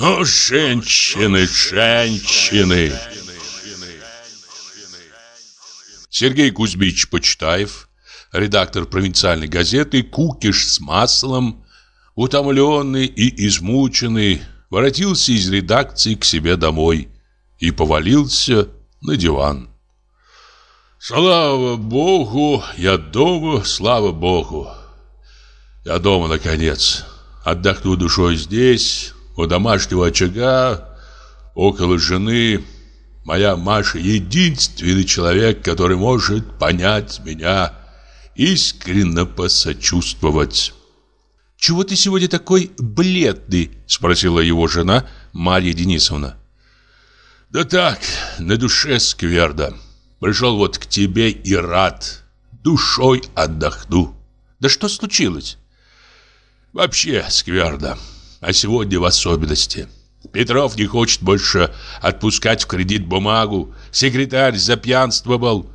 О, женщины, женщины! Сергей Кузьмич Почтаев, редактор провинциальной газеты «Кукиш с маслом», утомленный и измученный, воротился из редакции к себе домой и повалился на диван. «Слава Богу, я дома, слава Богу! Я дома, наконец! Отдохну душой здесь, у домашнего очага, около жены, моя Маша единственный человек, который может понять меня, искренне посочувствовать. «Чего ты сегодня такой бледный?» – спросила его жена Марья Денисовна. «Да так, на душе Скверда. Пришел вот к тебе и рад. Душой отдохну». «Да что случилось?» «Вообще Скверда а сегодня в особенности. Петров не хочет больше отпускать в кредит бумагу, секретарь запьянствовал.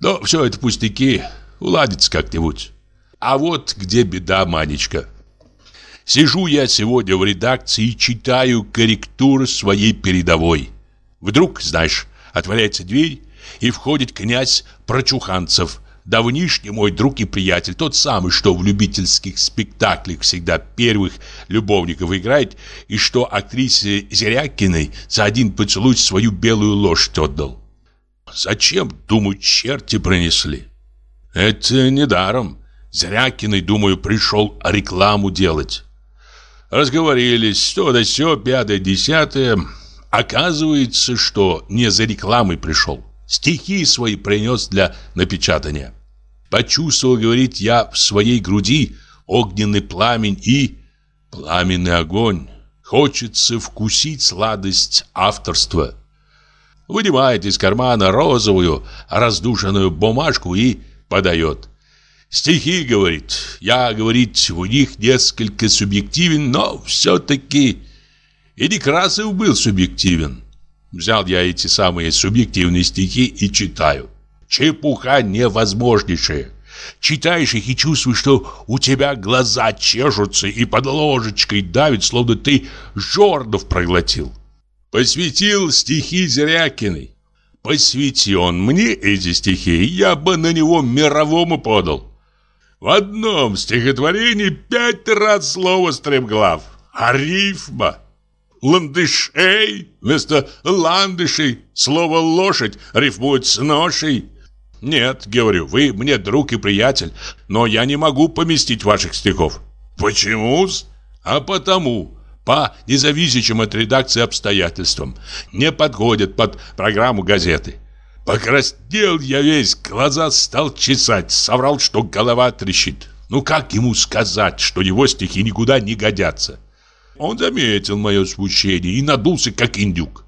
Но все это пустяки, уладится как-нибудь. А вот где беда, Манечка. Сижу я сегодня в редакции и читаю корректуры своей передовой. Вдруг, знаешь, отворяется дверь, и входит князь Прочуханцев – давнишний мой друг и приятель, тот самый, что в любительских спектаклях всегда первых любовников играет, и что актрисе Зерякиной за один поцелуй свою белую лошадь отдал. Зачем, думаю, черти принесли? Это не даром. Зрякиной, думаю, пришел рекламу делать. Разговорились, все да все, пятое, десятое. Оказывается, что не за рекламой пришел. Стихи свои принес для напечатания. Почувствовал, говорит, я в своей груди огненный пламень и пламенный огонь. Хочется вкусить сладость авторства. Вынимает из кармана розовую раздушенную бумажку и подает. Стихи, говорит, я, говорит, в них несколько субъективен, но все-таки... И Некрасов был субъективен. Взял я эти самые субъективные стихи и читаю. Чепуха невозможнейшая. Читаешь их и чувствуешь, что у тебя глаза чешутся и под ложечкой давит, словно ты Жордов проглотил. Посвятил стихи Зрякиной, Посвяти он мне эти стихи, я бы на него мировому подал. В одном стихотворении пять раз слово «стремглав», а рифма ландышей вместо ландышей. Слово «лошадь» рифмует с ношей. Нет, говорю, вы мне друг и приятель, но я не могу поместить ваших стихов. Почему? А потому. По независящим от редакции обстоятельствам. Не подходят под программу газеты. Покраснел я весь, глаза стал чесать, соврал, что голова трещит. Ну как ему сказать, что его стихи никуда не годятся? Он заметил мое смущение и надулся, как индюк.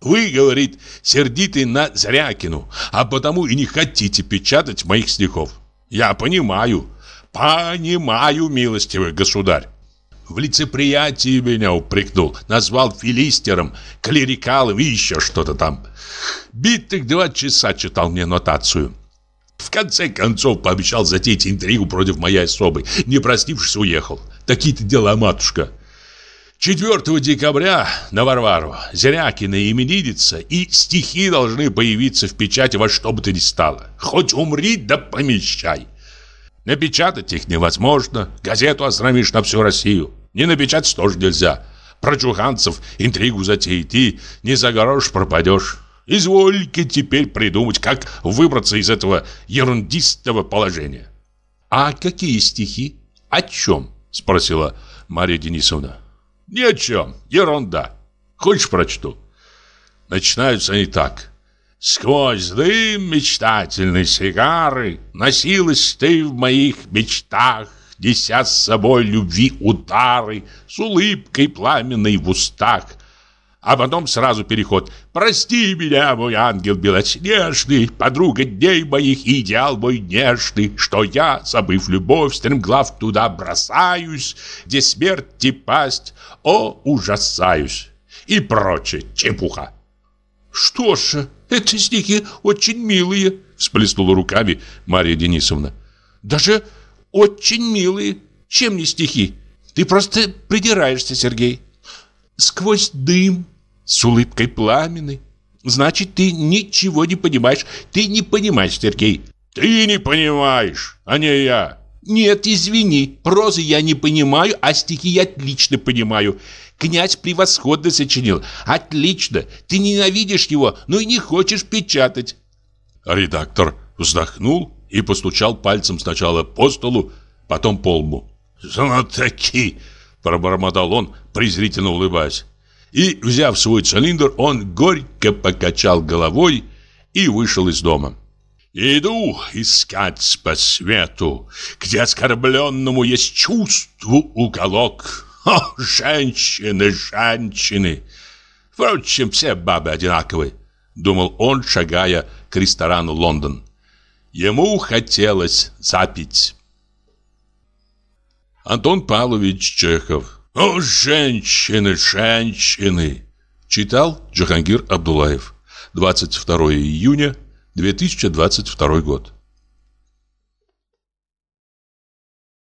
Вы, говорит, сердиты на Зрякину, а потому и не хотите печатать моих стихов. Я понимаю, понимаю, милостивый государь. В лицеприятии меня упрекнул, назвал филистером, клерикалом и еще что-то там. Битых два часа читал мне нотацию. В конце концов пообещал затеять интригу против моей особы. Не простившись, уехал. Такие-то дела, матушка. 4 декабря на Варвару, Зерякина и именинница, и стихи должны появиться в печати во что бы то ни стало. Хоть умри, да помещай. Напечатать их невозможно, газету осрамишь на всю Россию. Не напечатать тоже нельзя. Про чуханцев интригу затеять и не за горош пропадешь. Извольте теперь придумать, как выбраться из этого ерундистого положения. «А какие стихи? О чем?» – спросила Мария Денисовна. Ни о чем. Ерунда. Хочешь, прочту? Начинаются они так. Сквозь дым мечтательной сигары Носилась ты в моих мечтах, Неся с собой любви удары С улыбкой пламенной в устах — а потом сразу переход. «Прости меня, мой ангел белоснежный, подруга дней моих, идеал мой нежный, что я, забыв любовь, стремглав туда бросаюсь, где смерть и пасть, о, ужасаюсь!» и прочее чепуха. «Что ж, эти стихи очень милые», — всплеснула руками Мария Денисовна. «Даже очень милые. Чем не стихи? Ты просто придираешься, Сергей. Сквозь дым, с улыбкой пламенной. Значит, ты ничего не понимаешь. Ты не понимаешь, Сергей. Ты не понимаешь, а не я. Нет, извини, прозы я не понимаю, а стихи я отлично понимаю. Князь превосходно сочинил. Отлично. Ты ненавидишь его, но и не хочешь печатать. Редактор вздохнул и постучал пальцем сначала по столу, потом по лбу. «Знатоки!» – пробормотал он, презрительно улыбаясь. И, взяв свой цилиндр, он горько покачал головой и вышел из дома. «Иду искать по свету, где оскорбленному есть чувству уголок. О, женщины, женщины! Впрочем, все бабы одинаковы», — думал он, шагая к ресторану «Лондон». Ему хотелось запить. Антон Павлович Чехов «О, женщины, женщины!» Читал Джахангир Абдулаев. 22 июня 2022 год.